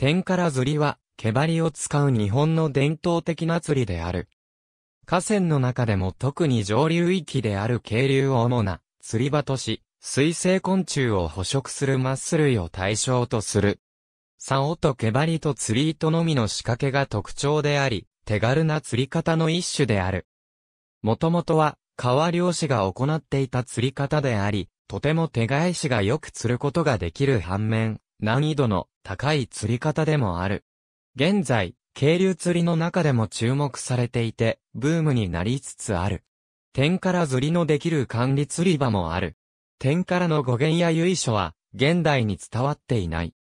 天から釣りは、毛針を使う日本の伝統的な釣りである。河川の中でも特に上流域である渓流を主な釣り場とし、水生昆虫を捕食するマッス類を対象とする。竿と毛針と釣り糸のみの仕掛けが特徴であり、手軽な釣り方の一種である。もともとは、川漁師が行っていた釣り方であり、とても手返しがよく釣ることができる反面、難易度の高い釣り方でもある。現在、渓流釣りの中でも注目されていて、ブームになりつつある。天から釣りのできる管理釣り場もある。天からの語源や由緒は、現代に伝わっていない。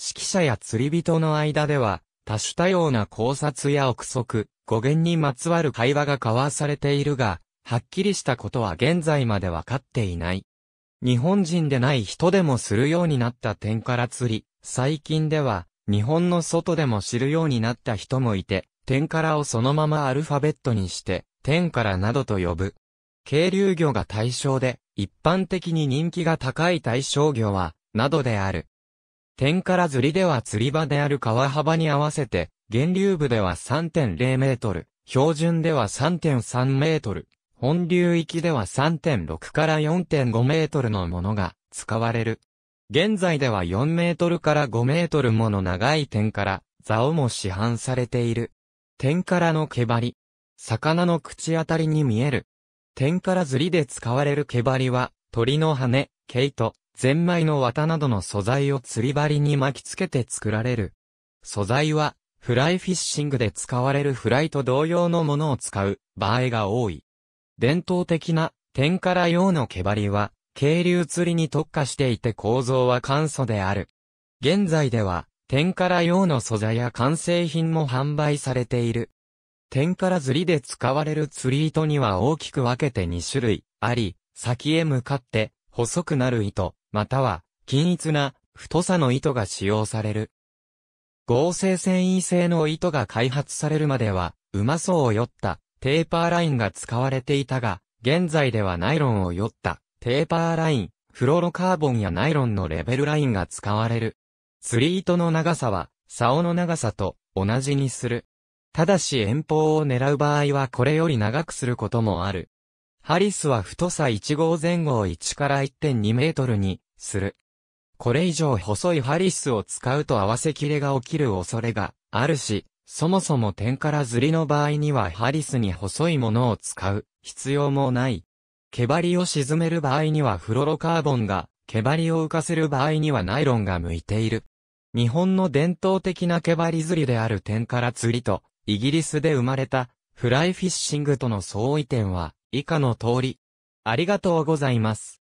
指揮者や釣り人の間では、多種多様な考察や憶測、語源にまつわる会話が交わされているが、はっきりしたことは現在までわかっていない。日本人でない人でもするようになった天から釣り、最近では、日本の外でも知るようになった人もいて、天からをそのままアルファベットにして、天からなどと呼ぶ。渓流魚が対象で、一般的に人気が高い対象魚は、などである。天から釣りでは釣り場である川幅に合わせて、源流部では3.0メートル、標準では3.3メートル、本流域では3.6から4.5メートルのものが使われる。現在では4メートルから5メートルもの長い点から、竿も市販されている。点からの毛針。魚の口当たりに見える。点から釣りで使われる毛針は、鳥の羽、毛糸、ゼンマイの綿などの素材を釣り針に巻きつけて作られる。素材は、フライフィッシングで使われるフライと同様のものを使う場合が多い。伝統的な、点から用の毛針は、渓流釣りに特化していて構造は簡素である。現在では、天から用の素材や完成品も販売されている。天から釣りで使われる釣り糸には大きく分けて2種類あり、先へ向かって細くなる糸、または均一な太さの糸が使用される。合成繊維製の糸が開発されるまでは、うまそうを酔ったテーパーラインが使われていたが、現在ではナイロンを酔ったテーパーライン、フロロカーボンやナイロンのレベルラインが使われる。釣り糸の長さは、竿の長さと同じにする。ただし遠方を狙う場合はこれより長くすることもある。ハリスは太さ1号前後を1から1.2メートルにする。これ以上細いハリスを使うと合わせ切れが起きる恐れがあるし、そもそも点から釣りの場合にはハリスに細いものを使う必要もない。毛針を沈める場合にはフロロカーボンが、毛針を浮かせる場合にはナイロンが向いている。日本の伝統的な毛針釣りである点から釣りと、イギリスで生まれた、フライフィッシングとの相違点は、以下の通り。ありがとうございます。